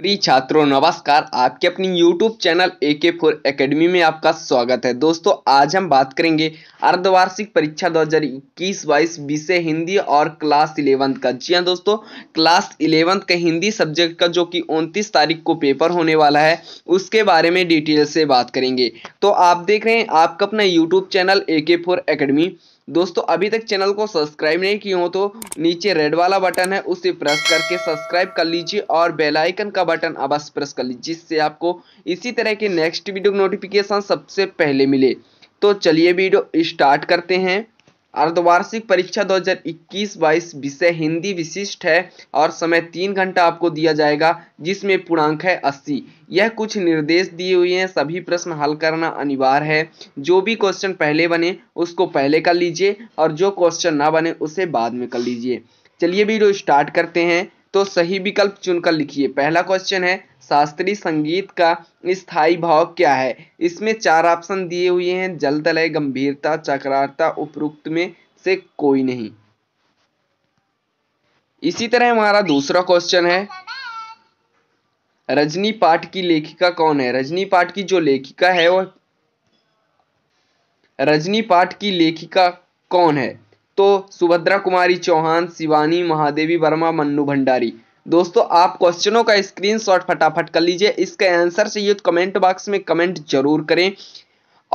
प्रिय छात्रों नमस्कार आपके अपनी YouTube चैनल ए के फोर अकेडमी में आपका स्वागत है दोस्तों आज हम बात करेंगे अर्धवार्षिक परीक्षा दो हजार इक्कीस बाईस विषय हिंदी और क्लास इलेवंथ का जी हाँ दोस्तों क्लास इलेवंथ का हिंदी सब्जेक्ट का जो कि 29 तारीख को पेपर होने वाला है उसके बारे में डिटेल से बात करेंगे तो आप देख रहे हैं आपका अपना यूट्यूब चैनल ए के फोर अकेडमी दोस्तों अभी तक चैनल को सब्सक्राइब नहीं किए हो तो नीचे रेड वाला बटन है उसे प्रेस करके सब्सक्राइब कर लीजिए और बेल आइकन का बटन अवश्य प्रेस कर लीजिए जिससे आपको इसी तरह के नेक्स्ट वीडियो नोटिफिकेशन सबसे पहले मिले तो चलिए वीडियो स्टार्ट करते हैं अर्धवार्षिक परीक्षा 2021-22 विषय हिंदी विशिष्ट है और समय तीन घंटा आपको दिया जाएगा जिसमें पूर्णांक है 80 यह कुछ निर्देश दिए हुए हैं सभी प्रश्न हल करना अनिवार्य है जो भी क्वेश्चन पहले बने उसको पहले कर लीजिए और जो क्वेश्चन ना बने उसे बाद में कर लीजिए चलिए वीडियो स्टार्ट करते हैं तो सही विकल्प चुनकर लिखिए पहला क्वेश्चन है शास्त्रीय संगीत का स्थायी भाव क्या है इसमें चार ऑप्शन दिए हुए हैं जल तलय गंभीरता चक्रारता उपरोक्त में से कोई नहीं इसी तरह हमारा दूसरा क्वेश्चन है रजनी पाठ की लेखिका कौन है रजनी पाठ की जो लेखिका है वह रजनी पाठ की लेखिका कौन है तो सुभद्रा कुमारी चौहान शिवानी महादेवी वर्मा मन्नू भंडारी दोस्तों आप क्वेश्चनों का स्क्रीनशॉट फटाफट कर लीजिए इसके आंसर चाहिए तो कमेंट बॉक्स में कमेंट जरूर करें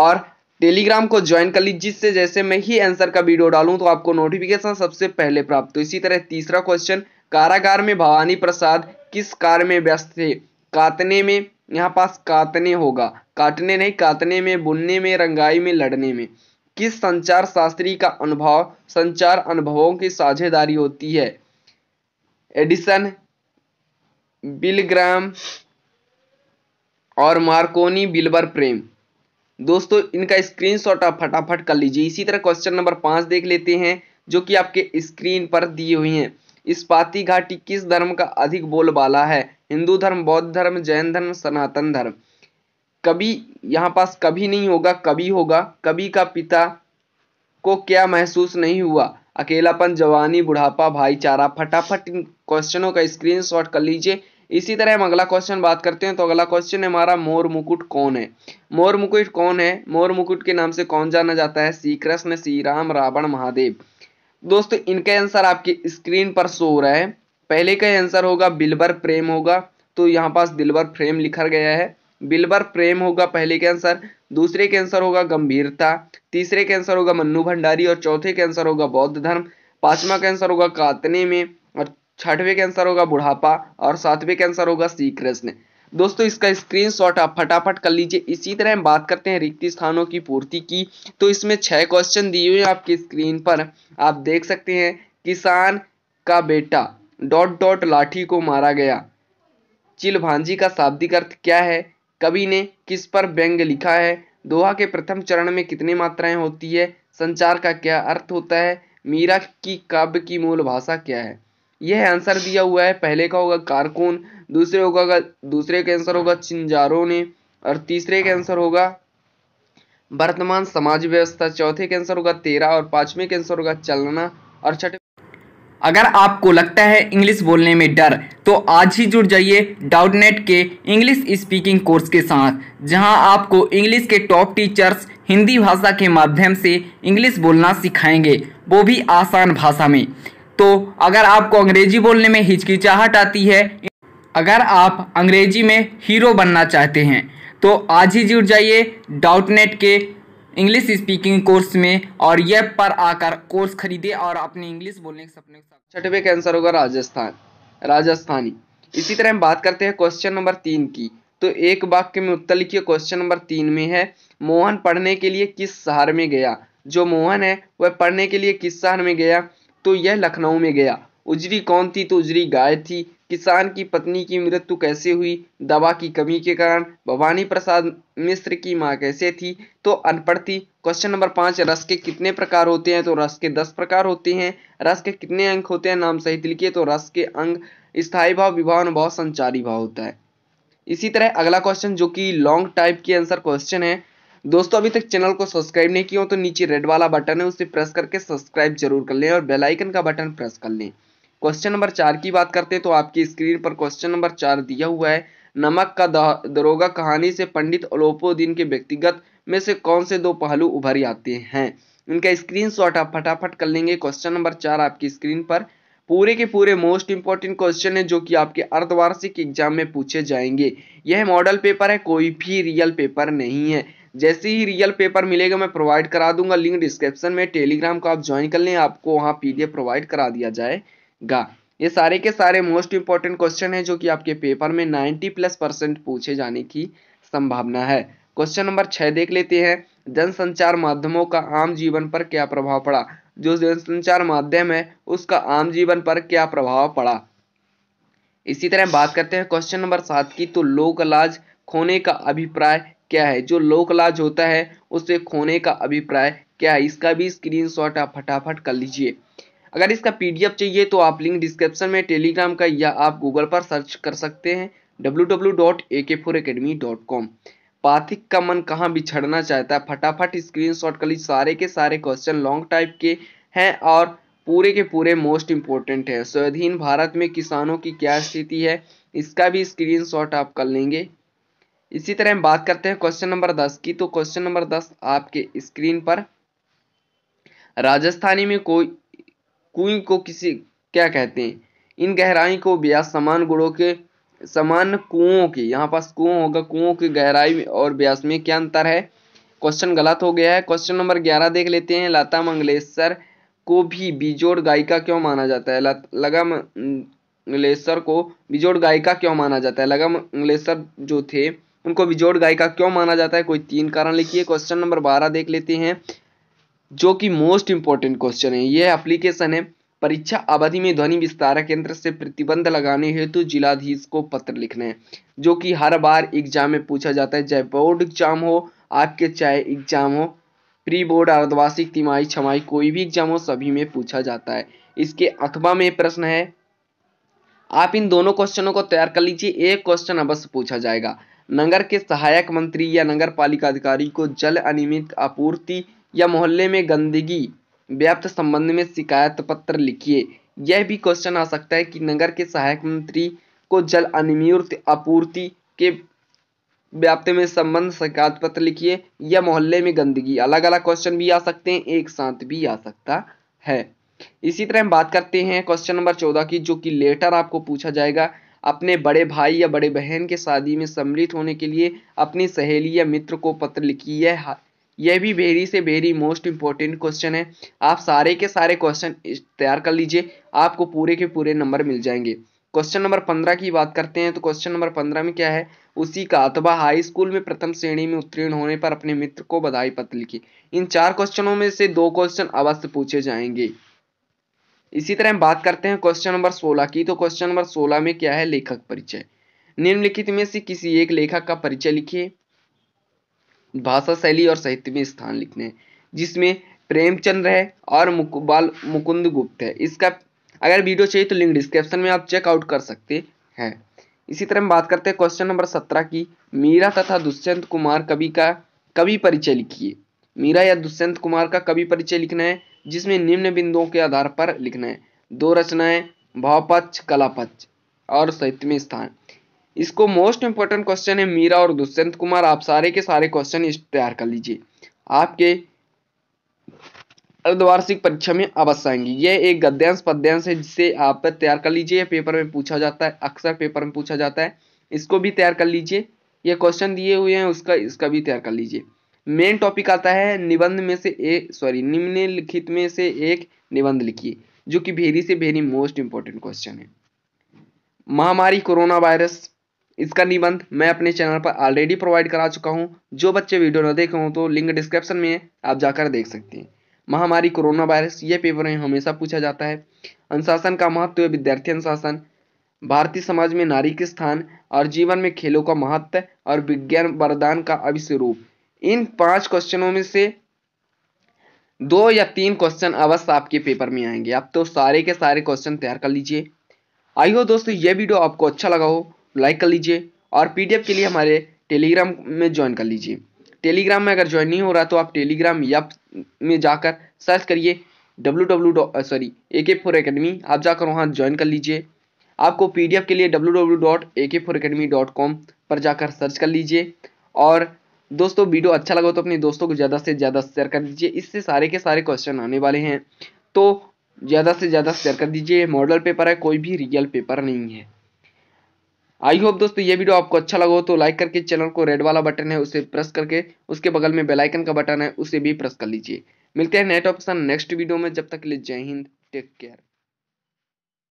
और टेलीग्राम को ज्वाइन कर लीजिए जिससे जैसे मैं ही आंसर का वीडियो डालूं तो आपको नोटिफिकेशन सबसे पहले प्राप्त हो इसी तरह तीसरा क्वेश्चन कारागार में भवानी प्रसाद किस कार्य में व्यस्त थे कातने में यहाँ पास कातने होगा काटने नहीं कातने में बुनने में रंगाई में लड़ने में किस संचार शास्त्री का अनुभव संचार अनुभवों की साझेदारी होती है एडिसन बिलग्राम और मार्कोनी बिल्बर प्रेम दोस्तों इनका स्क्रीनशॉट आप फटाफट कर लीजिए इसी तरह क्वेश्चन नंबर पांच देख लेते हैं जो कि आपके स्क्रीन पर दी हुई हैं इस्पाती घाटी किस धर्म का अधिक बोलबाला है हिंदू धर्म बौद्ध धर्म जैन धर्म सनातन धर्म कभी यहाँ पास कभी नहीं होगा कभी होगा कभी का पिता को क्या महसूस नहीं हुआ अकेलापन जवानी बुढ़ापा भाईचारा फटाफट इन क्वेश्चनों का स्क्रीनशॉट कर लीजिए इसी तरह हम अगला क्वेश्चन बात करते हैं तो अगला क्वेश्चन है हमारा मोर मुकुट कौन है मोर मुकुट कौन है मोर मुकुट के नाम से कौन जाना जाता है श्री कृष्ण श्री राम रावण महादेव दोस्तों इनका आंसर आपकी स्क्रीन पर शो हो रहा है पहले का आंसर होगा बिलबर प्रेम होगा तो यहाँ पास दिलबर प्रेम लिखा गया है बिलबर प्रेम होगा पहले के आंसर दूसरे के आंसर होगा गंभीरता तीसरे के आंसर होगा मन्नू भंडारी और चौथे के आंसर होगा बौद्ध धर्म पांचवा का आंसर होगा कातने में और छठवें का आंसर होगा बुढ़ापा और सातवें का आंसर होगा श्री कृष्ण दोस्तों इसका स्क्रीनशॉट आप फटाफट कर लीजिए इसी तरह हम बात करते हैं रिक्त स्थानों की पूर्ति की तो इसमें छह क्वेश्चन दिए हुए आपकी स्क्रीन पर आप देख सकते हैं किसान का बेटा डॉट डॉट लाठी को मारा गया चिल भांजी का शाब्दिक अर्थ क्या है कवि ने किस पर व्यंग लिखा है दोहा के प्रथम चरण में कितनी मात्राएं होती है संचार का क्या अर्थ होता है मीरा की काव्य की मूल भाषा क्या है यह आंसर दिया हुआ है पहले का होगा कारकुन दूसरे होगा दूसरे का आंसर होगा चिंजारों ने और तीसरे का आंसर होगा वर्तमान समाज व्यवस्था चौथे का आंसर होगा तेरा और पांचवें का आंसर होगा चलना और छठे अगर आपको लगता है इंग्लिश बोलने में डर तो आज ही जुड़ जाइए डाउटनेट के इंग्लिश स्पीकिंग कोर्स के साथ जहां आपको इंग्लिश के टॉप टीचर्स हिंदी भाषा के माध्यम से इंग्लिश बोलना सिखाएंगे वो भी आसान भाषा में तो अगर आपको अंग्रेजी बोलने में हिचकिचाहट आती है अगर आप अंग्रेजी में हीरो बनना चाहते हैं तो आज ही जुड़ जाइए डाउटनेट के इंग्लिश स्पीकिंग कोर्स में और यह पर आकर कोर्स खरीदे और अपने इंग्लिश बोलने के सपने छठवे का आंसर होगा राजस्थान राजस्थानी इसी तरह हम बात करते हैं क्वेश्चन नंबर तीन की तो एक वाक्य में उत्तर लिखिए क्वेश्चन नंबर तीन में है मोहन पढ़ने के लिए किस शहर में गया जो मोहन है वह पढ़ने के लिए किस शहर में गया तो यह लखनऊ में गया उजरी कौन थी तो उजरी गाय थी किसान की पत्नी की मृत्यु कैसे हुई दवा की कमी के कारण भवानी प्रसाद मिश्र की मां कैसे थी तो अनपढ़ थी क्वेश्चन नंबर पाँच रस के कितने प्रकार होते हैं तो रस के दस प्रकार होते हैं रस के कितने अंक होते हैं नाम सहित लिखिए तो रस के अंग स्थायी भाव विभाव अनुभाव संचारी भाव होता है इसी तरह अगला क्वेश्चन जो कि लॉन्ग टाइप के आंसर क्वेश्चन है दोस्तों अभी तक चैनल को सब्सक्राइब नहीं किया हो तो नीचे रेड वाला बटन है उसे प्रेस करके सब्सक्राइब जरूर कर लें और बेल आइकन का बटन प्रेस कर लें क्वेश्चन नंबर चार की बात करते हैं तो आपकी स्क्रीन पर क्वेश्चन नंबर चार दिया हुआ है नमक का दरोगा कहानी से पंडित अलोपोदीन के व्यक्तिगत में से कौन से दो पहलू उभर आते हैं इनका स्क्रीन शॉट आप फटाफट कर लेंगे क्वेश्चन नंबर चार आपकी स्क्रीन पर पूरे के पूरे मोस्ट इंपॉर्टेंट क्वेश्चन है जो कि आपके अर्धवार्षिक एग्जाम में पूछे जाएंगे यह मॉडल पेपर है कोई भी रियल पेपर नहीं है जैसे ही रियल पेपर मिलेगा मैं प्रोवाइड करा दूंगा लिंक डिस्क्रिप्शन में टेलीग्राम को आप ज्वाइन कर लें आपको वहाँ पी प्रोवाइड करा दिया जाए गा ये सारे के सारे मोस्ट इंपॉर्टेंट क्वेश्चन है जो कि आपके पेपर में 90 प्लस परसेंट पूछे जाने की संभावना है क्वेश्चन नंबर छह देख लेते हैं जनसंचार माध्यमों का आम जीवन पर क्या प्रभाव पड़ा जो जनसंचार माध्यम है उसका आम जीवन पर क्या प्रभाव पड़ा इसी तरह बात करते हैं क्वेश्चन नंबर सात की तो लोकलाज खोने का अभिप्राय क्या है जो लोकलाज होता है उसे खोने का अभिप्राय क्या है इसका भी स्क्रीनशॉट आप फटाफट कर लीजिए अगर इसका पीडीएफ चाहिए तो आप लिंक डिस्क्रिप्शन में टेलीग्राम का या आप गूगल पर सर्च कर सकते हैं कॉम पाथिक का मन कहाँ बिछड़ना चाहता है फटाफट स्क्रीन शॉट कर लीजिए सारे के सारे क्वेश्चन लॉन्ग टाइप के हैं और पूरे के पूरे मोस्ट इम्पोर्टेंट है स्वाधीन भारत में किसानों की क्या स्थिति है इसका भी स्क्रीन आप कर लेंगे इसी तरह हम बात करते हैं क्वेश्चन नंबर दस की तो क्वेश्चन नंबर दस आपके स्क्रीन पर राजस्थानी में कोई कुई को किसी क्या कहते हैं इन गहराई को ब्यास समान गुणों के समान कुओं के यहाँ पास कुओं होगा कुओं की गहराई और ब्यास में क्या अंतर है क्वेश्चन गलत हो गया है क्वेश्चन नंबर ग्यारह देख लेते हैं लता मंगलेश्वर को भी बिजोड़ गायिका क्यों माना जाता है लगा मंगलेश्वर को बिजोड़ गायिका क्यों माना जाता है लगा मंगलेश्वर जो थे उनको बिजोड़ गायिका क्यों माना जाता है कोई तीन कारण लिखिए क्वेश्चन नंबर बारह देख लेते हैं जो कि मोस्ट इंपॉर्टेंट क्वेश्चन है यह एप्लीकेशन है परीक्षा अवधि में ध्वनि विस्तारक केंद्र से प्रतिबंध लगाने हेतु जिलाधीश को पत्र लिखना है जो कि हर बार एग्जाम में पूछा जाता है चाहे बोर्ड एग्जाम हो आपके चाहे एग्जाम हो प्री बोर्ड अर्धवार्षिक तिमाही छमाही कोई भी एग्जाम हो सभी में पूछा जाता है इसके अथवा में प्रश्न है आप इन दोनों क्वेश्चनों को तैयार कर लीजिए एक क्वेश्चन अवश्य पूछा जाएगा नगर के सहायक मंत्री या नगर पालिका अधिकारी को जल अनियमित आपूर्ति या मोहल्ले में गंदगी व्याप्त संबंध में शिकायत पत्र लिखिए यह भी क्वेश्चन आ सकता है कि नगर के सहायक मंत्री को जल अनिमूर्त आपूर्ति के व्याप्त में संबंध शिकायत पत्र लिखिए या मोहल्ले में गंदगी अलग अलग क्वेश्चन भी आ सकते हैं एक साथ भी आ सकता है इसी तरह हम बात करते हैं क्वेश्चन नंबर चौदह की जो कि लेटर आपको पूछा जाएगा अपने बड़े भाई या बड़े बहन के शादी में सम्मिलित होने के लिए अपनी सहेली या मित्र को पत्र लिखिए ये भी वेरी से वेरी मोस्ट इंपॉर्टेंट क्वेश्चन है आप सारे के सारे क्वेश्चन तैयार कर लीजिए आपको पूरे के पूरे नंबर मिल जाएंगे क्वेश्चन नंबर पंद्रह की बात करते हैं तो क्वेश्चन नंबर पंद्रह में क्या है उसी का अथवा हाई स्कूल में प्रथम श्रेणी में उत्तीर्ण होने पर अपने मित्र को बधाई पत्र लिखी इन चार क्वेश्चनों में से दो क्वेश्चन अवश्य पूछे जाएंगे इसी तरह हम बात करते हैं क्वेश्चन नंबर सोलह की तो क्वेश्चन नंबर सोलह में क्या है लेखक परिचय निम्नलिखित में से किसी एक लेखक का परिचय लिखिए भाषा शैली और साहित्य में स्थान लिखने जिसमें प्रेमचंद है और मुकबाल मुकुंद गुप्त है इसका अगर वीडियो चाहिए तो लिंक डिस्क्रिप्शन में आप चेकआउट कर सकते हैं इसी तरह हम बात करते हैं क्वेश्चन नंबर सत्रह की मीरा तथा दुष्यंत कुमार कवि का कवि परिचय लिखिए मीरा या दुष्यंत कुमार का कवि परिचय लिखना है जिसमें निम्न बिंदुओं के आधार पर लिखना है दो रचनाएं भावपक्ष कलापक्ष और साहित्य में स्थान इसको मोस्ट इंपॉर्टेंट क्वेश्चन है मीरा और दुष्यंत कुमार आप सारे के सारे क्वेश्चन तैयार कर लीजिए आपके अर्धवार्षिक परीक्षा में अवश्य आएंगे ये एक गद्यांश पद्यांश है जिसे आप तैयार कर लीजिए पेपर में पूछा जाता है अक्सर पेपर में पूछा जाता है इसको भी तैयार कर लीजिए ये क्वेश्चन दिए हुए हैं उसका इसका भी तैयार कर लीजिए मेन टॉपिक आता है निबंध में से एक सॉरी निम्नलिखित में से एक निबंध लिखिए जो कि भेरी से भेरी मोस्ट इंपॉर्टेंट क्वेश्चन है महामारी कोरोना वायरस इसका निबंध मैं अपने चैनल पर ऑलरेडी प्रोवाइड करा चुका हूँ जो बच्चे वीडियो न देखे हों तो लिंक डिस्क्रिप्शन में है आप जाकर देख सकते हैं महामारी कोरोना वायरस ये पेपर में हमेशा पूछा जाता है अनुशासन का महत्व विद्यार्थी अनुशासन भारतीय समाज में नारी के स्थान और जीवन में खेलों का महत्व और विज्ञान वरदान का रूप इन पांच क्वेश्चनों में से दो या तीन क्वेश्चन अवश्य आपके पेपर में आएंगे आप तो सारे के सारे क्वेश्चन तैयार कर लीजिए आई हो दोस्तों ये वीडियो आपको अच्छा लगा हो लाइक कर लीजिए और पीडीएफ के लिए हमारे टेलीग्राम में ज्वाइन कर लीजिए टेलीग्राम में अगर ज्वाइन नहीं हो रहा तो आप टेलीग्राम या में जाकर सर्च करिए डब्ल्यू डब्ल्यू सॉरी ए के फोर अकेडमी आप जाकर वहाँ ज्वाइन कर लीजिए आपको पीडीएफ के लिए डब्लू डब्ल्यू डॉट ए के फोर अकेडमी डॉट कॉम पर जाकर सर्च कर लीजिए और दोस्तों वीडियो अच्छा लगा तो अपने दोस्तों को ज़्यादा से ज़्यादा शेयर कर दीजिए इससे सारे के सारे क्वेश्चन आने वाले हैं तो ज़्यादा से ज़्यादा शेयर कर दीजिए मॉडल पेपर है कोई भी रियल पेपर नहीं है आई होप दोस्तों ये वीडियो आपको अच्छा लगा हो तो लाइक करके चैनल को रेड वाला बटन है उसे प्रेस करके उसके बगल में बेलाइकन का बटन है उसे भी प्रेस कर लीजिए मिलते हैं नेट ऑप्शन नेक्स्ट वीडियो में जब तक के लिए जय हिंद टेक केयर